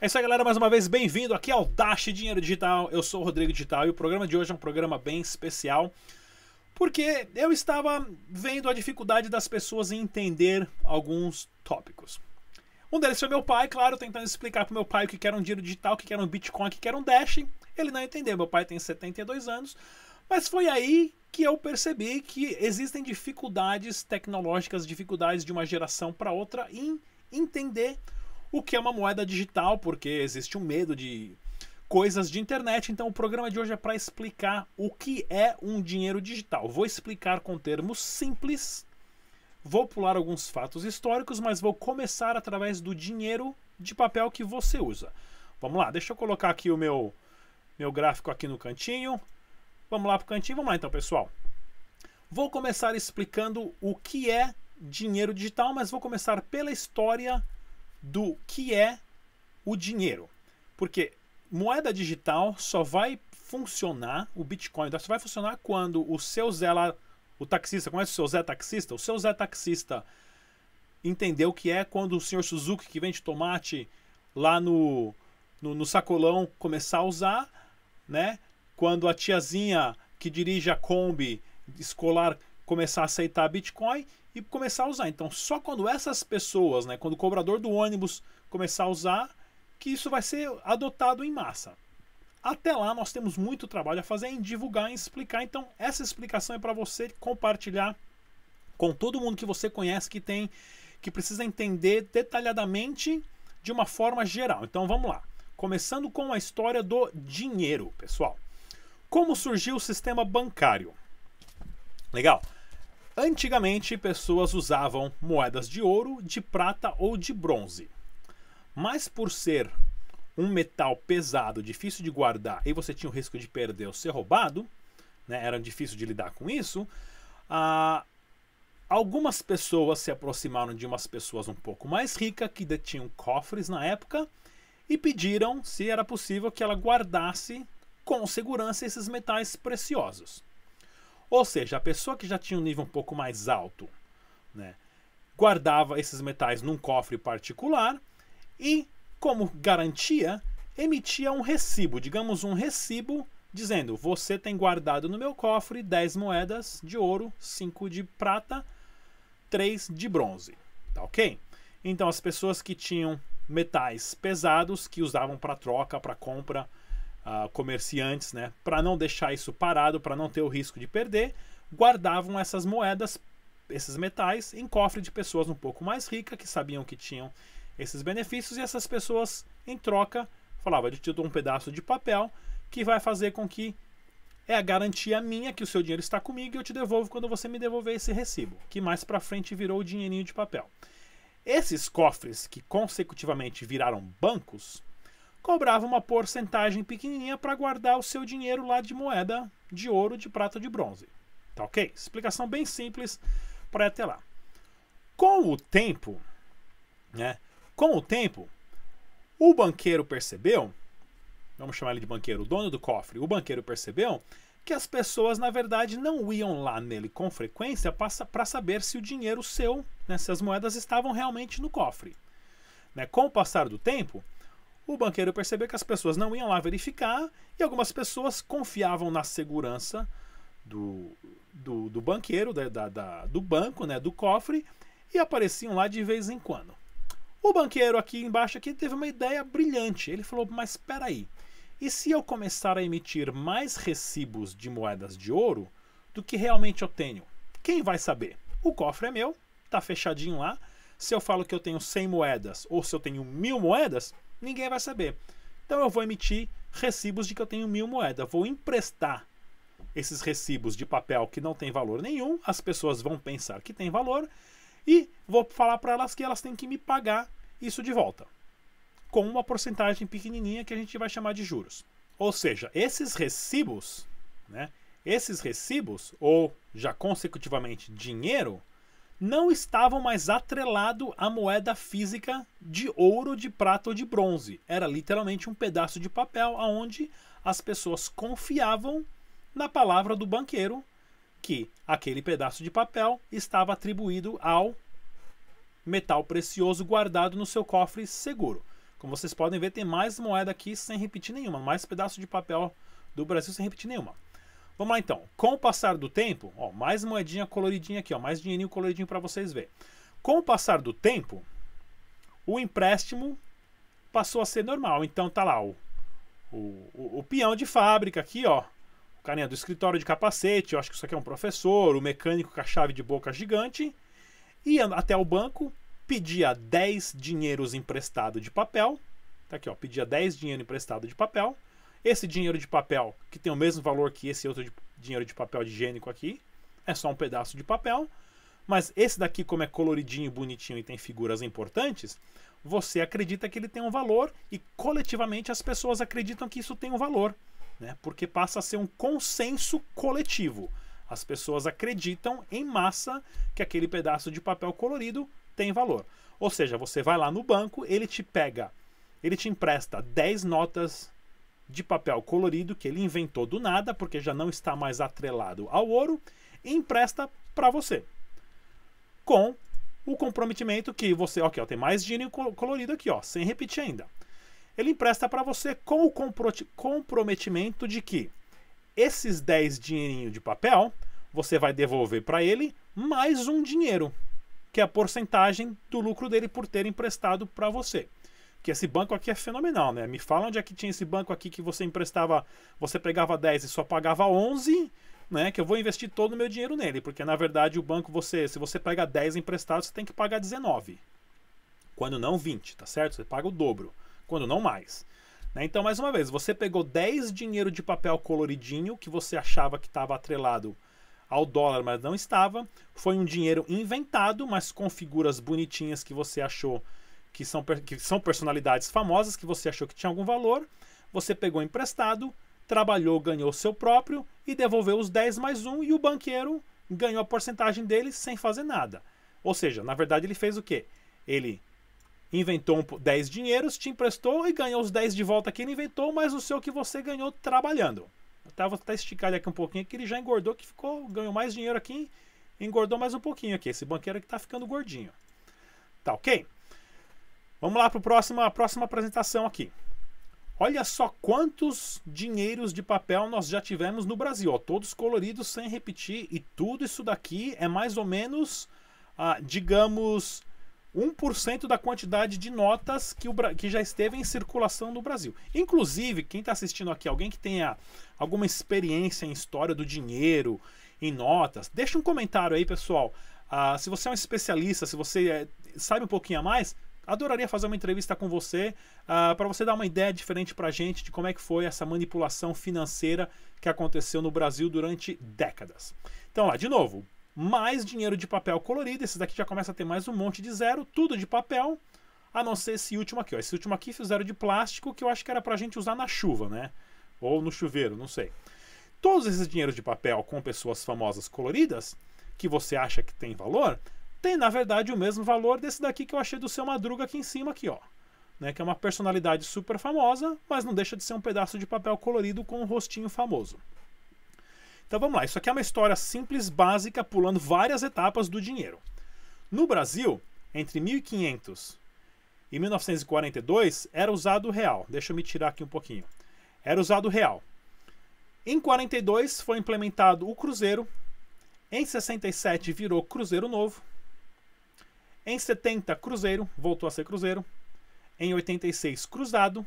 É isso aí, galera. Mais uma vez, bem-vindo aqui ao Dash Dinheiro Digital. Eu sou o Rodrigo Digital e o programa de hoje é um programa bem especial porque eu estava vendo a dificuldade das pessoas em entender alguns tópicos. Um deles foi meu pai, claro, tentando explicar para meu pai o que era um dinheiro digital, o que era um Bitcoin, o que era um Dash. Ele não entendeu. Meu pai tem 72 anos, mas foi aí que eu percebi que existem dificuldades tecnológicas, dificuldades de uma geração para outra em entender o que é uma moeda digital, porque existe um medo de coisas de internet. Então o programa de hoje é para explicar o que é um dinheiro digital. Vou explicar com termos simples, vou pular alguns fatos históricos, mas vou começar através do dinheiro de papel que você usa. Vamos lá, deixa eu colocar aqui o meu meu gráfico aqui no cantinho. Vamos lá para o cantinho, vamos lá então, pessoal. Vou começar explicando o que é dinheiro digital, mas vou começar pela história do que é o dinheiro. Porque moeda digital só vai funcionar, o Bitcoin só vai funcionar quando o seu Zé lá, o taxista, conhece é é o seu Zé taxista? O seu Zé taxista entendeu o que é quando o senhor Suzuki que vende tomate lá no, no, no sacolão começar a usar, né? Quando a tiazinha que dirige a Kombi escolar começar a aceitar Bitcoin e começar a usar. Então, só quando essas pessoas, né, quando o cobrador do ônibus começar a usar, que isso vai ser adotado em massa. Até lá, nós temos muito trabalho a fazer em divulgar, em explicar. Então, essa explicação é para você compartilhar com todo mundo que você conhece que tem, que precisa entender detalhadamente de uma forma geral. Então, vamos lá. Começando com a história do dinheiro, pessoal. Como surgiu o sistema bancário? Legal. Antigamente, pessoas usavam moedas de ouro, de prata ou de bronze. Mas por ser um metal pesado, difícil de guardar, e você tinha o risco de perder ou ser roubado, né, era difícil de lidar com isso, ah, algumas pessoas se aproximaram de umas pessoas um pouco mais ricas, que detinham cofres na época, e pediram se era possível que ela guardasse com segurança esses metais preciosos. Ou seja, a pessoa que já tinha um nível um pouco mais alto, né, guardava esses metais num cofre particular e, como garantia, emitia um recibo, digamos um recibo, dizendo: Você tem guardado no meu cofre 10 moedas de ouro, 5 de prata, 3 de bronze. Tá ok? Então, as pessoas que tinham metais pesados, que usavam para troca, para compra comerciantes, né, para não deixar isso parado, para não ter o risco de perder, guardavam essas moedas, esses metais, em cofre de pessoas um pouco mais ricas que sabiam que tinham esses benefícios e essas pessoas, em troca, falava: eu te dou um pedaço de papel que vai fazer com que é a garantia minha que o seu dinheiro está comigo e eu te devolvo quando você me devolver esse recibo, que mais para frente virou o dinheirinho de papel. Esses cofres que consecutivamente viraram bancos cobrava uma porcentagem pequenininha para guardar o seu dinheiro lá de moeda de ouro, de prata, de bronze. Tá ok? Explicação bem simples para até lá. Com o tempo, né? Com o tempo, o banqueiro percebeu, vamos chamar ele de banqueiro, o dono do cofre, o banqueiro percebeu que as pessoas, na verdade, não iam lá nele com frequência para saber se o dinheiro seu, né, se as moedas estavam realmente no cofre. Né? Com o passar do tempo, o banqueiro percebeu que as pessoas não iam lá verificar e algumas pessoas confiavam na segurança do, do, do banqueiro, da, da, do banco, né, do cofre, e apareciam lá de vez em quando. O banqueiro aqui embaixo aqui teve uma ideia brilhante. Ele falou: "Mas espera aí. E se eu começar a emitir mais recibos de moedas de ouro do que realmente eu tenho? Quem vai saber? O cofre é meu, tá fechadinho lá. Se eu falo que eu tenho 100 moedas ou se eu tenho mil moedas, ninguém vai saber. Então eu vou emitir recibos de que eu tenho mil moedas. Vou emprestar esses recibos de papel que não tem valor nenhum, as pessoas vão pensar que tem valor e vou falar para elas que elas têm que me pagar isso de volta, com uma porcentagem pequenininha que a gente vai chamar de juros. Ou seja, esses recibos, né, esses recibos, ou já consecutivamente dinheiro, não estavam mais atrelado à moeda física de ouro, de prata ou de bronze. Era literalmente um pedaço de papel onde as pessoas confiavam na palavra do banqueiro que aquele pedaço de papel estava atribuído ao metal precioso guardado no seu cofre seguro. Como vocês podem ver, tem mais moeda aqui sem repetir nenhuma, mais pedaço de papel do Brasil sem repetir nenhuma. Vamos lá então. Com o passar do tempo, ó, mais moedinha coloridinha aqui, ó, mais dinheirinho coloridinho para vocês verem. Com o passar do tempo, o empréstimo passou a ser normal. Então tá lá o, o, o, o peão de fábrica aqui, ó, o carinha do escritório de capacete, eu acho que isso aqui é um professor, o mecânico com a chave de boca gigante, ia até o banco, pedia 10 dinheiros emprestado de papel, tá aqui ó, pedia 10 dinheiro emprestado de papel, esse dinheiro de papel, que tem o mesmo valor que esse outro de, dinheiro de papel higiênico aqui, é só um pedaço de papel. Mas esse daqui, como é coloridinho, bonitinho e tem figuras importantes, você acredita que ele tem um valor e coletivamente as pessoas acreditam que isso tem um valor, né? Porque passa a ser um consenso coletivo. As pessoas acreditam em massa que aquele pedaço de papel colorido tem valor. Ou seja, você vai lá no banco, ele te pega, ele te empresta 10 notas de papel colorido que ele inventou do nada, porque já não está mais atrelado ao ouro, e empresta para você. Com o comprometimento que você, ok, ó, tem mais dinheiro colorido aqui, ó, sem repetir ainda. Ele empresta para você com o comprometimento de que esses 10 dinheirinhos de papel você vai devolver para ele mais um dinheiro, que é a porcentagem do lucro dele por ter emprestado para você que esse banco aqui é fenomenal, né? Me fala onde é que tinha esse banco aqui que você emprestava, você pegava 10 e só pagava 11, né? Que eu vou investir todo o meu dinheiro nele, porque na verdade o banco você, se você pega 10 emprestado, você tem que pagar 19. Quando não 20, tá certo? Você paga o dobro, quando não mais. Né? Então, mais uma vez, você pegou 10 dinheiro de papel coloridinho que você achava que estava atrelado ao dólar, mas não estava. Foi um dinheiro inventado, mas com figuras bonitinhas que você achou que são, que são personalidades famosas que você achou que tinha algum valor, você pegou emprestado, trabalhou, ganhou seu próprio e devolveu os 10 mais um e o banqueiro ganhou a porcentagem dele sem fazer nada. Ou seja, na verdade ele fez o quê? Ele inventou 10 dinheiros, te emprestou e ganhou os 10 de volta que ele inventou, mas o seu que você ganhou trabalhando. Eu vou até esticar ele aqui um pouquinho, que ele já engordou, que ficou, ganhou mais dinheiro aqui, engordou mais um pouquinho aqui. Esse banqueiro que está ficando gordinho. Tá ok? Vamos lá para próximo, a próxima apresentação aqui. Olha só quantos dinheiros de papel nós já tivemos no Brasil. Ó, todos coloridos, sem repetir. E tudo isso daqui é mais ou menos, ah, digamos, 1% da quantidade de notas que, o, que já esteve em circulação no Brasil. Inclusive, quem está assistindo aqui, alguém que tenha alguma experiência em história do dinheiro, em notas, deixa um comentário aí, pessoal. Ah, se você é um especialista, se você é, sabe um pouquinho a mais, Adoraria fazer uma entrevista com você uh, ah, para você dar uma ideia diferente para a gente de como é que foi essa manipulação financeira que aconteceu no Brasil durante décadas. Então lá, de novo, mais dinheiro de papel colorido. Esse daqui já começa a ter mais um monte de zero, tudo de papel, a não ser esse último aqui. Ó. Esse último aqui fizeram de plástico que eu acho que era para a gente usar na chuva, né? Ou no chuveiro, não sei. Todos esses dinheiros de papel com pessoas famosas coloridas que você acha que tem valor tem na verdade o mesmo valor desse daqui que eu achei do seu Madruga aqui em cima aqui, ó. Né, que é uma personalidade super famosa, mas não deixa de ser um pedaço de papel colorido com um rostinho famoso. Então vamos lá, isso aqui é uma história simples, básica, pulando várias etapas do dinheiro. No Brasil, entre 1500 e 1942, era usado o real. Deixa eu me tirar aqui um pouquinho. Era usado o real. Em 42 foi implementado o cruzeiro. Em 67 virou cruzeiro novo. Em 70, Cruzeiro, voltou a ser Cruzeiro. Em 86, Cruzado.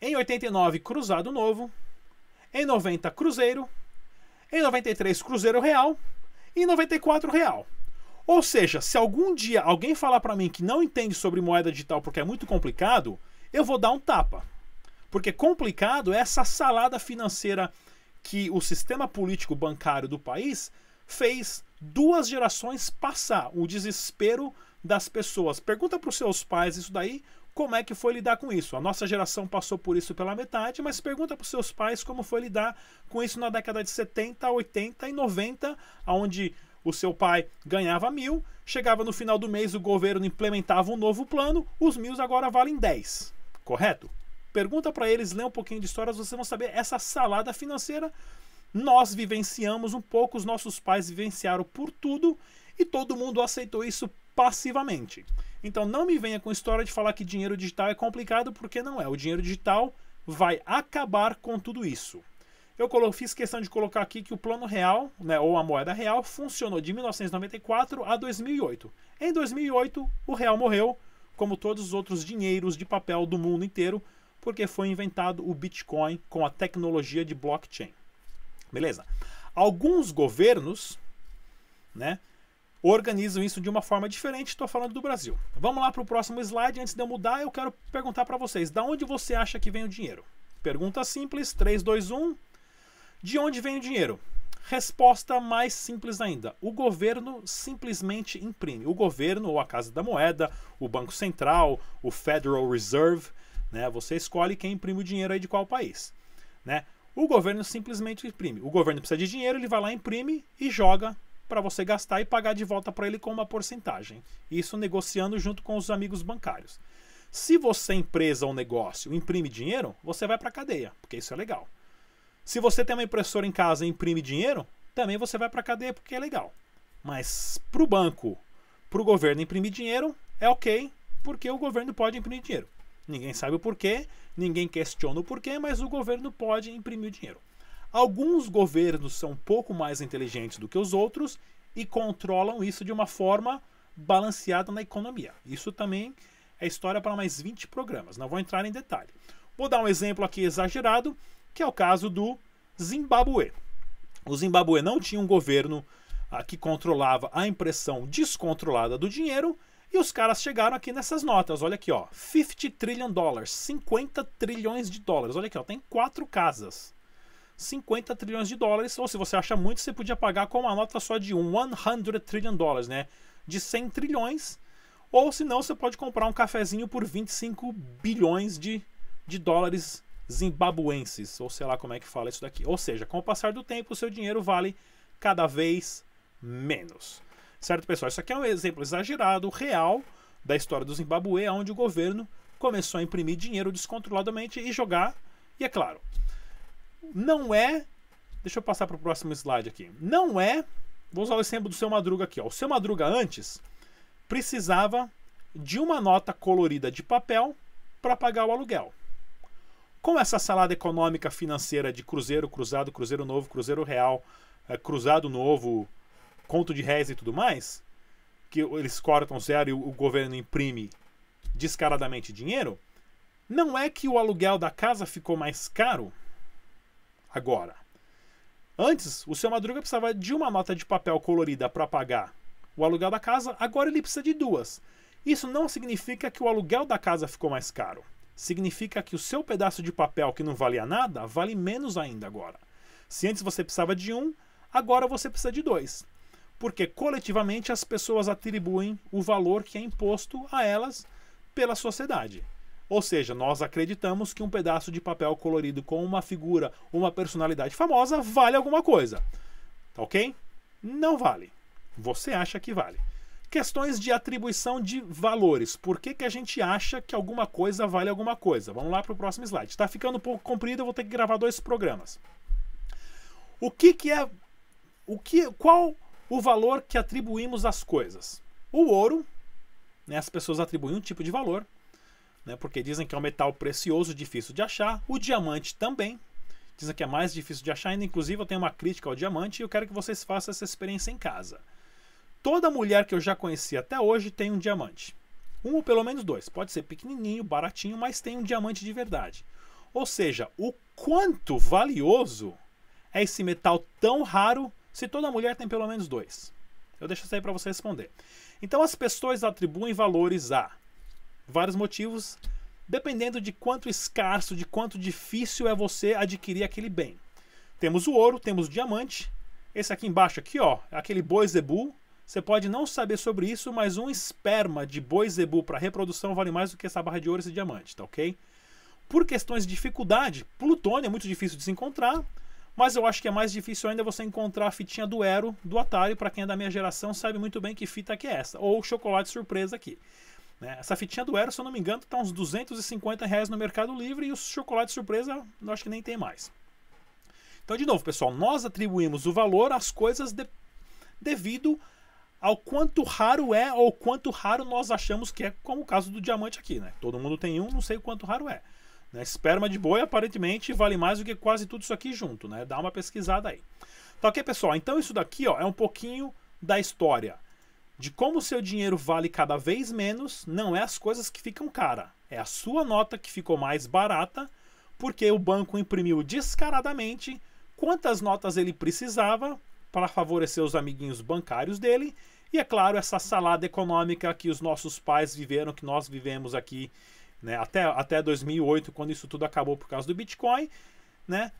Em 89, Cruzado Novo. Em 90, Cruzeiro. Em 93, Cruzeiro Real. E em 94, Real. Ou seja, se algum dia alguém falar para mim que não entende sobre moeda digital porque é muito complicado, eu vou dar um tapa. Porque complicado é essa salada financeira que o sistema político bancário do país fez duas gerações passar o desespero das pessoas. Pergunta para os seus pais isso daí, como é que foi lidar com isso. A nossa geração passou por isso pela metade, mas pergunta para os seus pais como foi lidar com isso na década de 70, 80 e 90, onde o seu pai ganhava mil, chegava no final do mês, o governo implementava um novo plano, os mil agora valem 10, correto? Correto? Pergunta para eles, lê um pouquinho de histórias, vocês vão saber essa salada financeira nós vivenciamos um pouco, os nossos pais vivenciaram por tudo e todo mundo aceitou isso passivamente. Então não me venha com história de falar que dinheiro digital é complicado, porque não é. O dinheiro digital vai acabar com tudo isso. Eu fiz questão de colocar aqui que o plano real, né, ou a moeda real, funcionou de 1994 a 2008. Em 2008, o real morreu, como todos os outros dinheiros de papel do mundo inteiro, porque foi inventado o Bitcoin com a tecnologia de blockchain. Beleza? Alguns governos, né, organizam isso de uma forma diferente. Estou falando do Brasil. Vamos lá para o próximo slide. Antes de eu mudar, eu quero perguntar para vocês: da onde você acha que vem o dinheiro? Pergunta simples, 3, 2, 1. De onde vem o dinheiro? Resposta mais simples ainda: o governo simplesmente imprime. O governo, ou a Casa da Moeda, o Banco Central, o Federal Reserve, né? Você escolhe quem imprime o dinheiro aí de qual país, né? O governo simplesmente imprime. O governo precisa de dinheiro, ele vai lá, imprime e joga para você gastar e pagar de volta para ele com uma porcentagem. Isso negociando junto com os amigos bancários. Se você, empresa ou negócio, imprime dinheiro, você vai para a cadeia, porque isso é legal. Se você tem uma impressora em casa e imprime dinheiro, também você vai para a cadeia, porque é legal. Mas para o banco, para o governo imprimir dinheiro, é ok, porque o governo pode imprimir dinheiro. Ninguém sabe o porquê, ninguém questiona o porquê, mas o governo pode imprimir dinheiro. Alguns governos são um pouco mais inteligentes do que os outros e controlam isso de uma forma balanceada na economia. Isso também é história para mais 20 programas, não vou entrar em detalhe. Vou dar um exemplo aqui exagerado, que é o caso do Zimbabue. O Zimbabue não tinha um governo ah, que controlava a impressão descontrolada do dinheiro e os caras chegaram aqui nessas notas, olha aqui, ó, 50 trillion dólares, 50 trilhões de dólares. Olha aqui, ó, tem quatro casas. 50 trilhões de dólares, ou se você acha muito, você podia pagar com uma nota só de 100 trillion dólares, né? De 100 trilhões. Ou se não, você pode comprar um cafezinho por 25 bilhões de, de dólares zimbabuenses, ou sei lá como é que fala isso daqui. Ou seja, com o passar do tempo, o seu dinheiro vale cada vez menos. Certo, pessoal? Isso aqui é um exemplo exagerado, real, da história do Zimbabue, onde o governo começou a imprimir dinheiro descontroladamente e jogar. E é claro, não é. Deixa eu passar para o próximo slide aqui. Não é. Vou usar o exemplo do seu Madruga aqui. Ó. O seu Madruga antes precisava de uma nota colorida de papel para pagar o aluguel. Com essa salada econômica financeira de cruzeiro, cruzado, cruzeiro novo, cruzeiro real, eh, cruzado novo, conto de réis e tudo mais, que eles cortam zero e o, governo imprime descaradamente dinheiro, não é que o aluguel da casa ficou mais caro agora. Antes, o seu Madruga precisava de uma nota de papel colorida para pagar o aluguel da casa, agora ele precisa de duas. Isso não significa que o aluguel da casa ficou mais caro. Significa que o seu pedaço de papel que não valia nada vale menos ainda agora. Se antes você precisava de um, agora você precisa de dois porque coletivamente as pessoas atribuem o valor que é imposto a elas pela sociedade. Ou seja, nós acreditamos que um pedaço de papel colorido com uma figura, uma personalidade famosa vale alguma coisa. Tá ok? Não vale. Você acha que vale. Questões de atribuição de valores. Por que, que a gente acha que alguma coisa vale alguma coisa? Vamos lá para o próximo slide. Está ficando um pouco comprido, eu vou ter que gravar dois programas. O que, que é. O que, qual o valor que atribuímos às coisas. O ouro, né, as pessoas atribuem um tipo de valor, né, porque dizem que é um metal precioso, difícil de achar. O diamante também, dizem que é mais difícil de achar ainda. Inclusive, eu tenho uma crítica ao diamante e eu quero que vocês façam essa experiência em casa. Toda mulher que eu já conheci até hoje tem um diamante. Um ou pelo menos dois. Pode ser pequenininho, baratinho, mas tem um diamante de verdade. Ou seja, o quanto valioso é esse metal tão raro se toda mulher tem pelo menos dois. Eu deixo isso aí para você responder. Então as pessoas atribuem valores a vários motivos, dependendo de quanto escasso, de quanto difícil é você adquirir aquele bem. Temos o ouro, temos o diamante. Esse aqui embaixo aqui, ó, aquele boi zebu. Você pode não saber sobre isso, mas um esperma de boi zebu para reprodução vale mais do que essa barra de ouro e esse diamante, tá OK? Por questões de dificuldade, plutônio é muito difícil de se encontrar. Mas eu acho que é mais difícil ainda você encontrar a fitinha do Ero, do Atari, para quem é da minha geração sabe muito bem que fita que é essa, ou o chocolate surpresa aqui. Né? Essa fitinha do Ero, se eu não me engano, está uns 250 reais no Mercado Livre e o chocolate surpresa eu acho que nem tem mais. Então, de novo, pessoal, nós atribuímos o valor às coisas de, devido ao quanto raro é ou quanto raro nós achamos que é, como o caso do diamante aqui, né? Todo mundo tem um, não sei o quanto raro é. Né? Esperma de boi aparentemente vale mais do que quase tudo isso aqui junto, né? Dá uma pesquisada aí. Tá ok, pessoal? Então isso daqui ó, é um pouquinho da história de como o seu dinheiro vale cada vez menos, não é as coisas que ficam cara, é a sua nota que ficou mais barata, porque o banco imprimiu descaradamente quantas notas ele precisava para favorecer os amiguinhos bancários dele, e é claro, essa salada econômica que os nossos pais viveram, que nós vivemos aqui né? Até, até 2008, quando isso tudo acabou por causa do Bitcoin, né?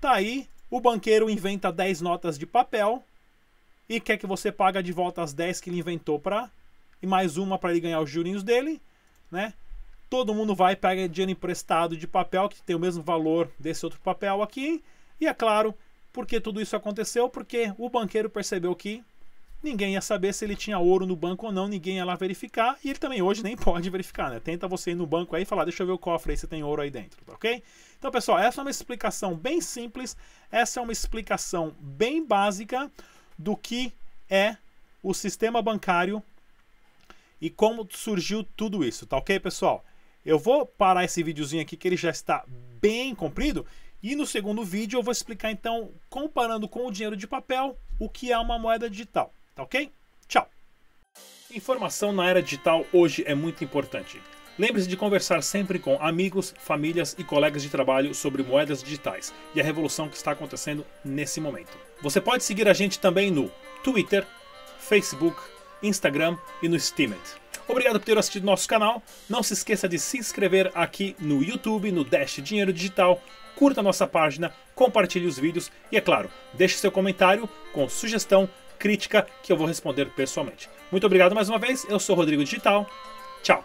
Tá aí, o banqueiro inventa 10 notas de papel e quer que você paga de volta as 10 que ele inventou para e mais uma para ele ganhar os jurinhos dele, né? Todo mundo vai pega dinheiro emprestado de papel que tem o mesmo valor desse outro papel aqui. E é claro, porque tudo isso aconteceu porque o banqueiro percebeu que ninguém ia saber se ele tinha ouro no banco ou não, ninguém ia lá verificar, e ele também hoje nem pode verificar, né? Tenta você ir no banco aí e falar, deixa eu ver o cofre aí se tem ouro aí dentro, tá ok? Então, pessoal, essa é uma explicação bem simples, essa é uma explicação bem básica do que é o sistema bancário e como surgiu tudo isso, tá ok, pessoal? Eu vou parar esse videozinho aqui que ele já está bem comprido e no segundo vídeo eu vou explicar então, comparando com o dinheiro de papel, o que é uma moeda digital. Tá ok? Tchau! Informação na era digital hoje é muito importante. Lembre-se de conversar sempre com amigos, famílias e colegas de trabalho sobre moedas digitais e a revolução que está acontecendo nesse momento. Você pode seguir a gente também no Twitter, Facebook, Instagram e no Steemit. Obrigado por ter assistido nosso canal. Não se esqueça de se inscrever aqui no YouTube, no Dash Dinheiro Digital. Curta nossa página, compartilhe os vídeos e, é claro, deixe seu comentário com sugestão crítica que eu vou responder pessoalmente. Muito obrigado mais uma vez, eu sou Rodrigo Digital, tchau!